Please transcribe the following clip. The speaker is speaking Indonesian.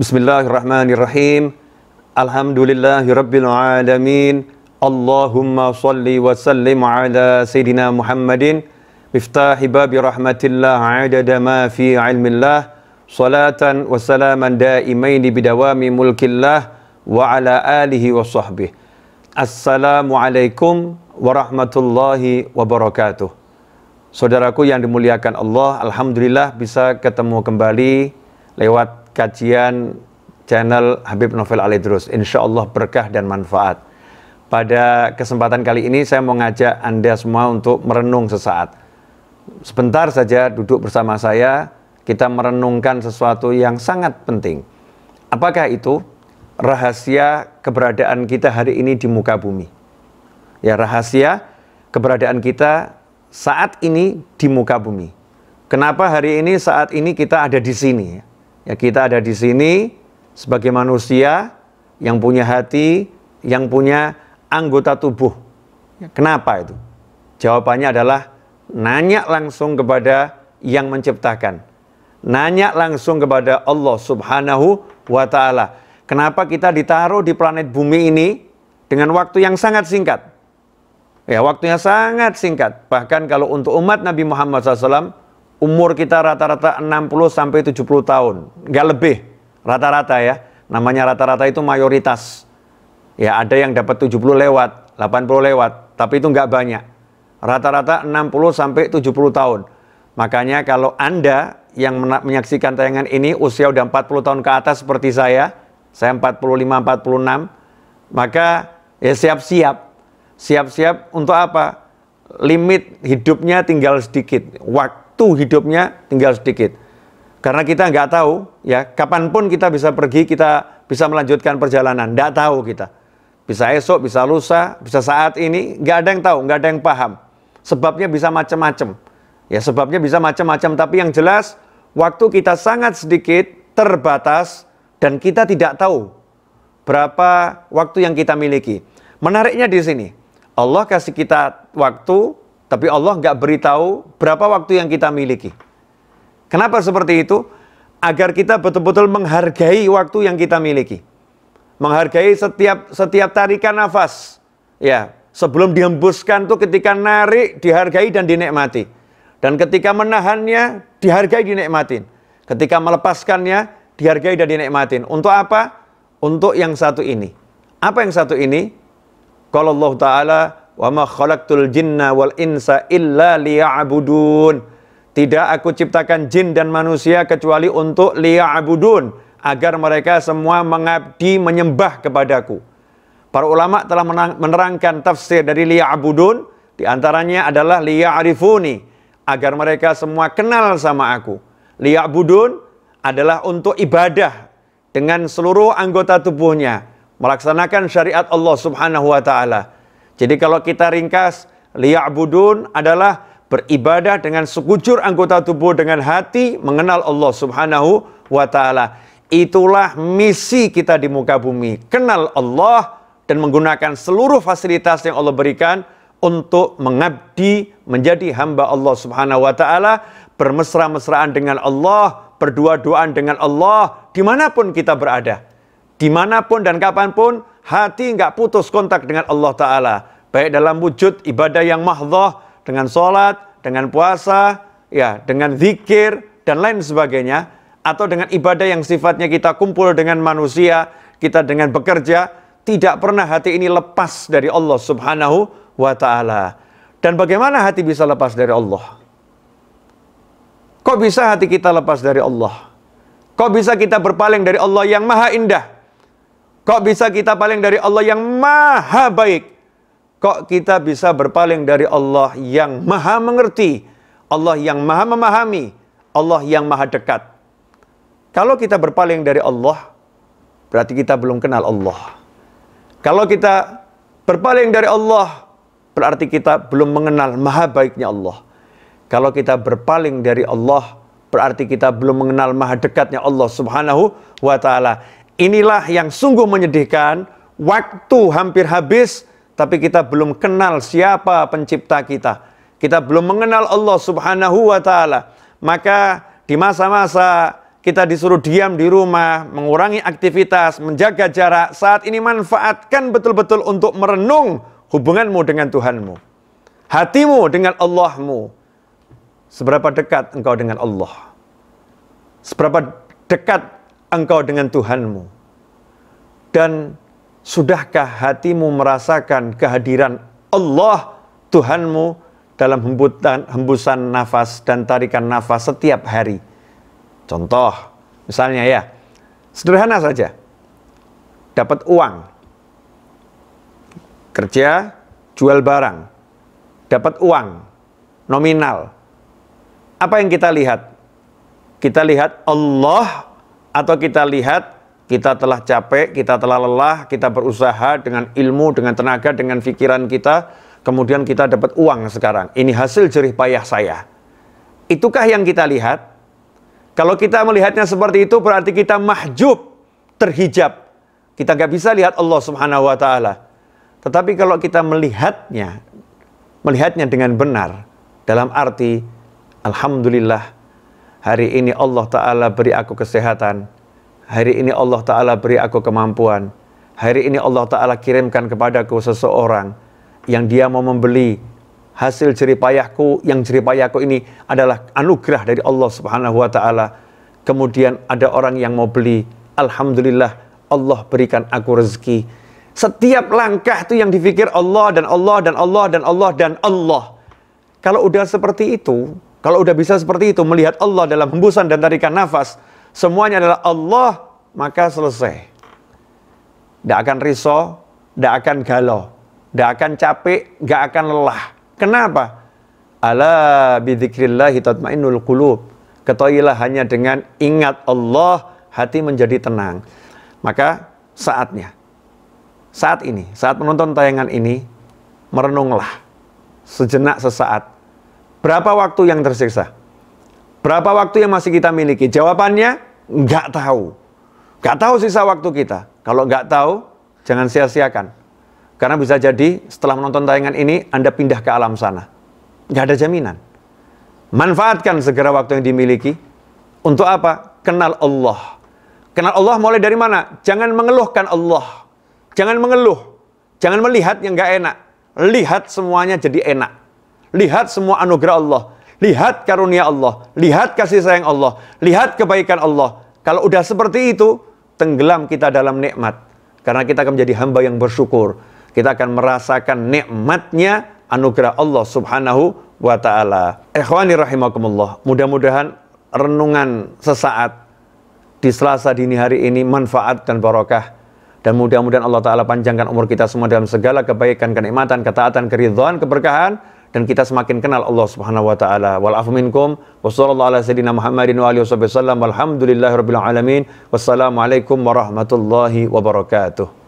Bismillahirrahmanirrahim. Alhamdulillahirabbil alamin. Allahumma salli wa sallim ala Sayyidina Muhammadin miftahi babi rahmatillah adada ma fi ilmillah salatan wa salaman daimaini bidawami mulkillah wa ala alihi wa sahbihi. Assalamualaikum warahmatullahi wabarakatuh. Saudaraku yang dimuliakan Allah, alhamdulillah bisa ketemu kembali lewat kajian channel Habib Novel Alidrus. Insya Allah berkah dan manfaat. Pada kesempatan kali ini saya mau ngajak Anda semua untuk merenung sesaat. Sebentar saja duduk bersama saya, kita merenungkan sesuatu yang sangat penting. Apakah itu? Rahasia keberadaan kita hari ini di muka bumi. Ya, rahasia keberadaan kita saat ini di muka bumi. Kenapa hari ini saat ini kita ada di sini? Ya, kita ada di sini sebagai manusia yang punya hati, yang punya anggota tubuh. Ya. kenapa itu? Jawabannya adalah nanya langsung kepada yang menciptakan. Nanya langsung kepada Allah Subhanahu wa taala. Kenapa kita ditaruh di planet bumi ini dengan waktu yang sangat singkat? Ya, waktunya sangat singkat. Bahkan kalau untuk umat Nabi Muhammad SAW, umur kita rata-rata 60 sampai 70 tahun, nggak lebih rata-rata ya. Namanya rata-rata itu mayoritas. Ya, ada yang dapat 70 lewat, 80 lewat, tapi itu nggak banyak. Rata-rata 60 sampai 70 tahun. Makanya kalau Anda yang menyaksikan tayangan ini usia udah 40 tahun ke atas seperti saya, saya 45 46, maka ya siap-siap. Siap-siap untuk apa? Limit hidupnya tinggal sedikit. Waktu waktu hidupnya tinggal sedikit. Karena kita nggak tahu, ya, kapanpun kita bisa pergi, kita bisa melanjutkan perjalanan. Nggak tahu kita. Bisa esok, bisa lusa, bisa saat ini. Nggak ada yang tahu, nggak ada yang paham. Sebabnya bisa macam-macam. Ya, sebabnya bisa macam-macam. Tapi yang jelas, waktu kita sangat sedikit, terbatas, dan kita tidak tahu berapa waktu yang kita miliki. Menariknya di sini, Allah kasih kita waktu tapi Allah nggak beritahu berapa waktu yang kita miliki. Kenapa seperti itu? Agar kita betul-betul menghargai waktu yang kita miliki. Menghargai setiap setiap tarikan nafas. Ya, sebelum dihembuskan tuh ketika narik dihargai dan dinikmati. Dan ketika menahannya dihargai dinikmatin. Ketika melepaskannya dihargai dan dinikmatin. Untuk apa? Untuk yang satu ini. Apa yang satu ini? Kalau Allah Ta'ala wa ma khalaqtul jinna wal insa illa liya'budun. Tidak aku ciptakan jin dan manusia kecuali untuk liya'budun, agar mereka semua mengabdi menyembah kepadaku. Para ulama telah menerangkan tafsir dari liya'budun, di antaranya adalah liya'rifuni, agar mereka semua kenal sama aku. Liya'budun adalah untuk ibadah dengan seluruh anggota tubuhnya, melaksanakan syariat Allah Subhanahu wa taala jadi kalau kita ringkas, liya'budun adalah beribadah dengan sekujur anggota tubuh dengan hati mengenal Allah Subhanahu wa taala. Itulah misi kita di muka bumi. Kenal Allah dan menggunakan seluruh fasilitas yang Allah berikan untuk mengabdi menjadi hamba Allah Subhanahu wa taala, bermesra-mesraan dengan Allah, berdua-duaan dengan Allah dimanapun kita berada. Dimanapun dan kapanpun hati nggak putus kontak dengan Allah Ta'ala. Baik dalam wujud ibadah yang mahdoh, dengan sholat, dengan puasa, ya dengan zikir, dan lain sebagainya. Atau dengan ibadah yang sifatnya kita kumpul dengan manusia, kita dengan bekerja. Tidak pernah hati ini lepas dari Allah Subhanahu wa Ta'ala. Dan bagaimana hati bisa lepas dari Allah? Kok bisa hati kita lepas dari Allah? Kok bisa kita berpaling dari Allah yang maha indah? Kok bisa kita paling dari Allah yang maha baik? Kok kita bisa berpaling dari Allah yang maha mengerti? Allah yang maha memahami? Allah yang maha dekat? Kalau kita berpaling dari Allah, berarti kita belum kenal Allah. Kalau kita berpaling dari Allah, berarti kita belum mengenal maha baiknya Allah. Kalau kita berpaling dari Allah, berarti kita belum mengenal maha dekatnya Allah Subhanahu wa taala. Inilah yang sungguh menyedihkan, waktu hampir habis, tapi kita belum kenal siapa pencipta kita. Kita belum mengenal Allah Subhanahu wa Ta'ala. Maka di masa-masa kita disuruh diam di rumah, mengurangi aktivitas, menjaga jarak, saat ini manfaatkan betul-betul untuk merenung hubunganmu dengan Tuhanmu. Hatimu dengan Allahmu. Seberapa dekat engkau dengan Allah? Seberapa dekat engkau dengan Tuhanmu? Dan sudahkah hatimu merasakan kehadiran Allah Tuhanmu dalam hembutan, hembusan nafas dan tarikan nafas setiap hari? Contoh, misalnya ya, sederhana saja. Dapat uang. Kerja, jual barang. Dapat uang. Nominal. Apa yang kita lihat? Kita lihat Allah atau kita lihat kita telah capek, kita telah lelah, kita berusaha dengan ilmu, dengan tenaga, dengan pikiran kita, kemudian kita dapat uang sekarang. Ini hasil jerih payah saya. Itukah yang kita lihat? Kalau kita melihatnya seperti itu berarti kita mahjub, terhijab. Kita nggak bisa lihat Allah Subhanahu wa taala. Tetapi kalau kita melihatnya melihatnya dengan benar dalam arti alhamdulillah Hari ini Allah Ta'ala beri aku kesehatan. Hari ini Allah Ta'ala beri aku kemampuan. Hari ini Allah Ta'ala kirimkan kepadaku seseorang yang dia mau membeli hasil jeripayahku yang jeripayahku ini adalah anugerah dari Allah Subhanahu wa taala. Kemudian ada orang yang mau beli, alhamdulillah Allah berikan aku rezeki. Setiap langkah itu yang difikir Allah dan Allah dan Allah dan Allah dan Allah. Kalau udah seperti itu, kalau udah bisa seperti itu, melihat Allah dalam hembusan dan tarikan nafas, semuanya adalah Allah, maka selesai. Tidak akan risau, tidak akan galau, tidak akan capek, tidak akan lelah. Kenapa? Ala bidzikrillahi tatmainnul qulub. Ketahuilah hanya dengan ingat Allah, hati menjadi tenang. Maka saatnya, saat ini, saat menonton tayangan ini, merenunglah sejenak sesaat Berapa waktu yang tersiksa? Berapa waktu yang masih kita miliki? Jawabannya, nggak tahu. Nggak tahu sisa waktu kita. Kalau nggak tahu, jangan sia-siakan. Karena bisa jadi setelah menonton tayangan ini, Anda pindah ke alam sana. Nggak ada jaminan. Manfaatkan segera waktu yang dimiliki. Untuk apa? Kenal Allah. Kenal Allah mulai dari mana? Jangan mengeluhkan Allah. Jangan mengeluh. Jangan melihat yang nggak enak. Lihat semuanya jadi enak. Lihat semua anugerah Allah. Lihat karunia Allah. Lihat kasih sayang Allah. Lihat kebaikan Allah. Kalau udah seperti itu, tenggelam kita dalam nikmat. Karena kita akan menjadi hamba yang bersyukur. Kita akan merasakan nikmatnya anugerah Allah subhanahu wa ta'ala. Ikhwani rahimakumullah. Mudah-mudahan renungan sesaat di Selasa dini hari ini manfaat dan barokah. Dan mudah-mudahan Allah Ta'ala panjangkan umur kita semua dalam segala kebaikan, kenikmatan, ketaatan, keridhaan, keberkahan dan kita semakin kenal Allah Subhanahu wa taala. Wal afu minkum wa sallallahu ala sayidina Muhammadin wa alihi wasallam. Alhamdulillahirabbil alamin. Wassalamualaikum warahmatullahi wabarakatuh.